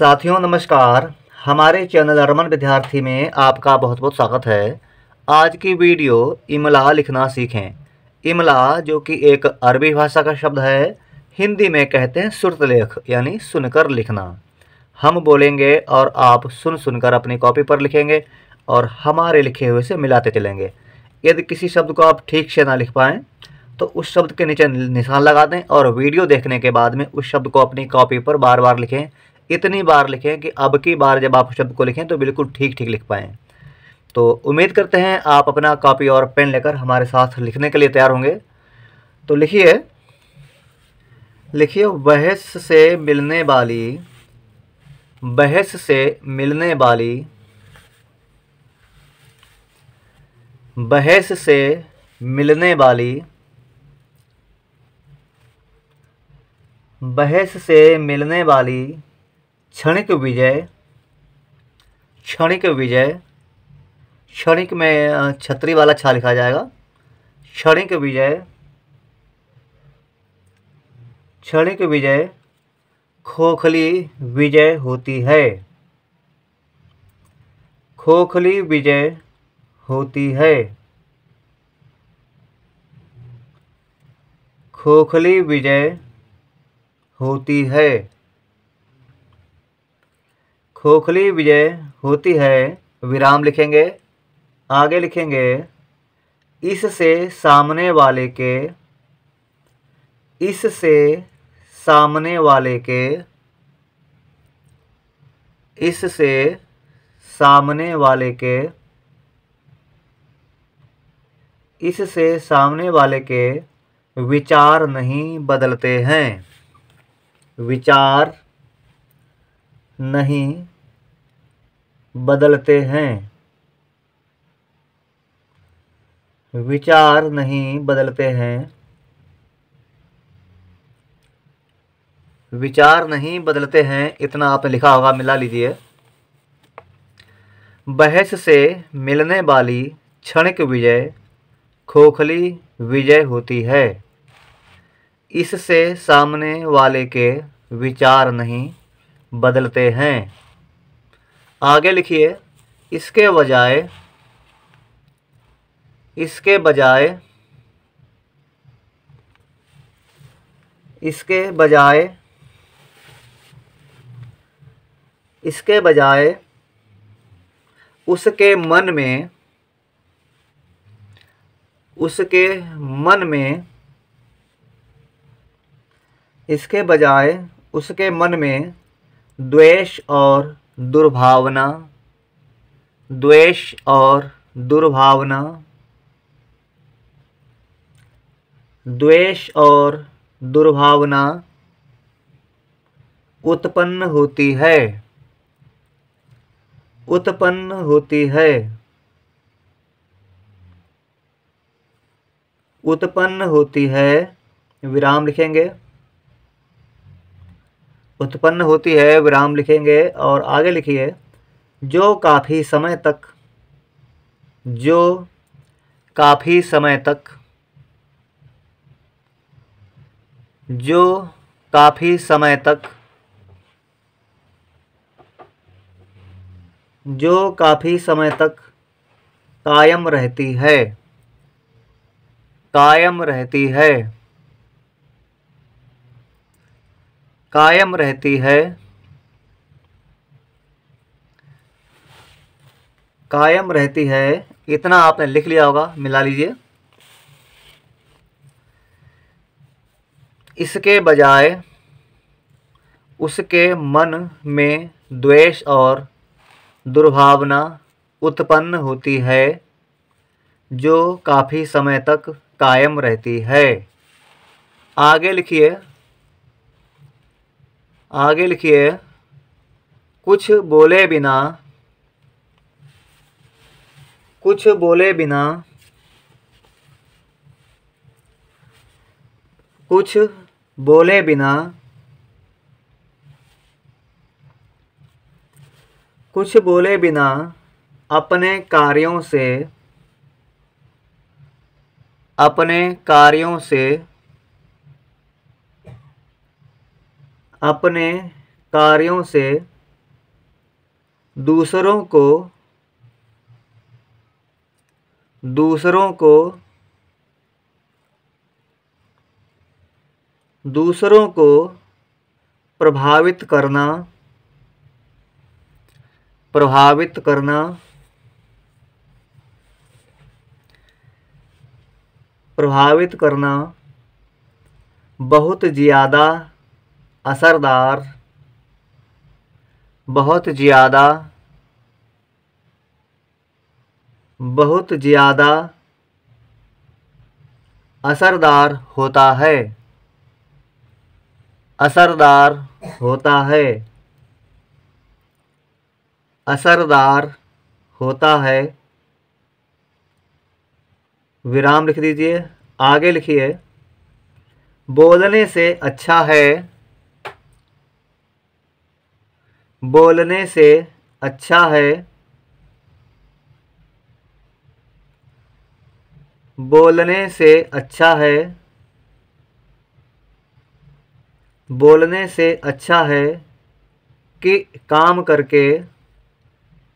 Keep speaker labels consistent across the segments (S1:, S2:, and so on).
S1: साथियों नमस्कार हमारे चैनल अरमन विद्यार्थी में आपका बहुत बहुत स्वागत है आज की वीडियो इमला लिखना सीखें इमला जो कि एक अरबी भाषा का शब्द है हिंदी में कहते हैं सुरतलेख यानी सुनकर लिखना हम बोलेंगे और आप सुन सुनकर अपनी कॉपी पर लिखेंगे और हमारे लिखे हुए से मिलाते चलेंगे यदि किसी शब्द को आप ठीक से ना लिख पाएँ तो उस शब्द के नीचे निशान लगा दें और वीडियो देखने के बाद में उस शब्द को अपनी कॉपी पर बार बार लिखें इतनी बार लिखें कि अब की बार जब आप शब्द को लिखें तो बिल्कुल ठीक ठीक लिख पाएँ तो उम्मीद करते हैं आप अपना कॉपी और पेन लेकर हमारे साथ लिखने के लिए तैयार होंगे तो लिखिए लिखिए बहस से मिलने वाली बहस से मिलने वाली बहस से मिलने वाली बहस से मिलने वाली क्षणिक विजय क्षणिक विजय क्षणिक में छतरी वाला छा लिखा जाएगा क्षणिक विजय क्षणिक विजय खोखली विजय होती है खोखली विजय होती है खोखली विजय होती है खोखली विजय होती है विराम लिखेंगे आगे लिखेंगे इससे सामने वाले के इससे सामने वाले के इससे सामने वाले के इससे सामने वाले के विचार नहीं बदलते हैं विचार नहीं बदलते हैं विचार नहीं बदलते हैं विचार नहीं बदलते हैं इतना आपने लिखा होगा मिला लीजिए बहस से मिलने वाली क्षणिक विजय खोखली विजय होती है इससे सामने वाले के विचार नहीं बदलते हैं आगे लिखिए इसके बजाय इसके बजाय इसके बजाय इसके बजाय उसके मन में उसके मन में इसके बजाय उसके मन में द्वेष और दुर्भावना द्वेष और दुर्भावना द्वेष और दुर्भावना उत्पन्न होती है उत्पन्न होती है उत्पन्न होती है विराम लिखेंगे उत्पन्न होती है विराम लिखेंगे और आगे लिखिए जो काफ़ी समय तक जो काफ़ी समय तक जो काफ़ी समय तक जो काफ़ी समय तक कायम रहती है कायम रहती है कायम रहती है कायम रहती है इतना आपने लिख लिया होगा मिला लीजिए इसके बजाय उसके मन में द्वेष और दुर्भावना उत्पन्न होती है जो काफ़ी समय तक कायम रहती है आगे लिखिए आगे लिखिए कुछ बोले बिना कुछ बोले बिना कुछ बोले बिना कुछ बोले बिना अपने कार्यों से अपने कार्यों से अपने कार्यों से दूसरों को दूसरों को दूसरों को प्रभावित करना प्रभावित करना प्रभावित करना बहुत ज़्यादा असरदार बहुत ज़्यादा बहुत ज़्यादा असरदार होता है असरदार होता है असरदार होता है विराम लिख दीजिए आगे लिखिए बोलने से अच्छा है बोलने से अच्छा है बोलने से अच्छा है बोलने से अच्छा है कि काम करके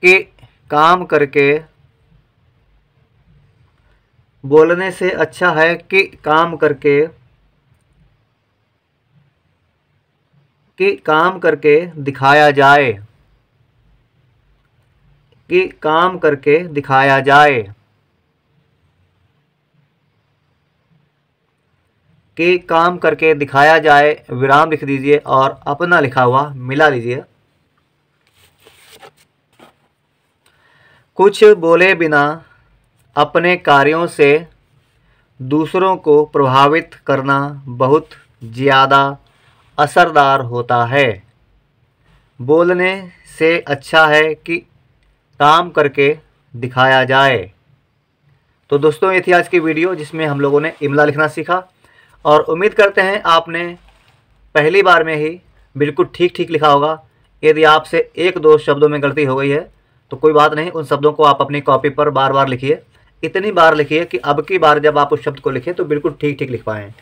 S1: कि काम करके बोलने से अच्छा है कि काम करके कि काम करके दिखाया जाए कि काम करके दिखाया जाए कि काम करके दिखाया जाए विराम लिख दीजिए और अपना लिखा हुआ मिला लीजिए कुछ बोले बिना अपने कार्यों से दूसरों को प्रभावित करना बहुत ज़्यादा असरदार होता है बोलने से अच्छा है कि काम करके दिखाया जाए तो दोस्तों ये थी आज की वीडियो जिसमें हम लोगों ने इमला लिखना सीखा और उम्मीद करते हैं आपने पहली बार में ही बिल्कुल ठीक ठीक लिखा होगा यदि आपसे एक दो शब्दों में गलती हो गई है तो कोई बात नहीं उन शब्दों को आप अपनी कॉपी पर बार बार लिखिए इतनी बार लिखिए कि अब की बार जब आप उस शब्द को लिखें तो बिल्कुल ठीक ठीक लिख पाएँ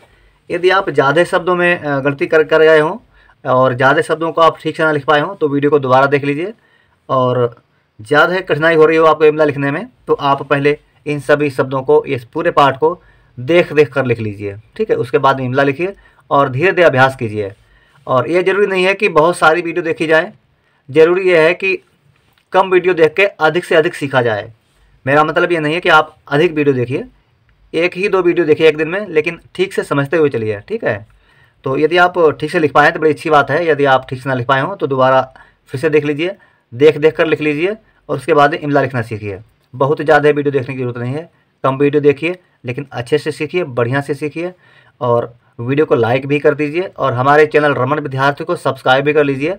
S1: यदि आप ज़्यादा शब्दों में गलती कर कर गए हों और ज़्यादा शब्दों को आप ठीक से ना लिख पाए हों तो वीडियो को दोबारा देख लीजिए और ज़्यादा कठिनाई हो रही हो आपको इमला लिखने में तो आप पहले इन सभी शब्दों को इस पूरे पाठ को देख देख कर लिख लीजिए ठीक है उसके बाद इमला लिखिए और धीरे धीरे अभ्यास कीजिए और यह ज़रूरी नहीं है कि बहुत सारी वीडियो देखी जाए ज़रूरी यह है कि कम वीडियो देख के अधिक से अधिक सीखा जाए मेरा मतलब ये नहीं है कि आप अधिक वीडियो देखिए एक ही दो वीडियो देखिए एक दिन में लेकिन ठीक से समझते हुए चलिए ठीक है तो यदि आप ठीक से लिख पाएँ तो बड़ी अच्छी बात है यदि आप ठीक से ना लिख पाए हो तो दोबारा फिर से देख लीजिए देख देख कर लिख लीजिए और उसके बाद इमला लिखना सीखिए बहुत ज़्यादा वीडियो देखने की ज़रूरत नहीं है कम वीडियो देखिए लेकिन अच्छे से सीखिए बढ़िया से सीखिए और वीडियो को लाइक भी कर दीजिए और हमारे चैनल रमन विद्यार्थी को सब्सक्राइब भी कर लीजिए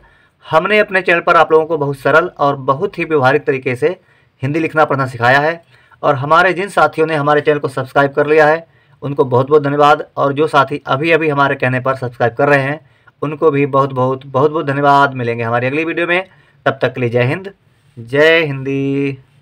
S1: हमने अपने चैनल पर आप लोगों को बहुत सरल और बहुत ही व्यवहारिक तरीके से हिंदी लिखना पढ़ना सिखाया है और हमारे जिन साथियों ने हमारे चैनल को सब्सक्राइब कर लिया है उनको बहुत बहुत धन्यवाद और जो साथी अभी अभी हमारे कहने पर सब्सक्राइब कर रहे हैं उनको भी बहुत बहुत बहुत बहुत धन्यवाद मिलेंगे हमारी अगली वीडियो में तब तक के लिए जय हिंद जय हिंदी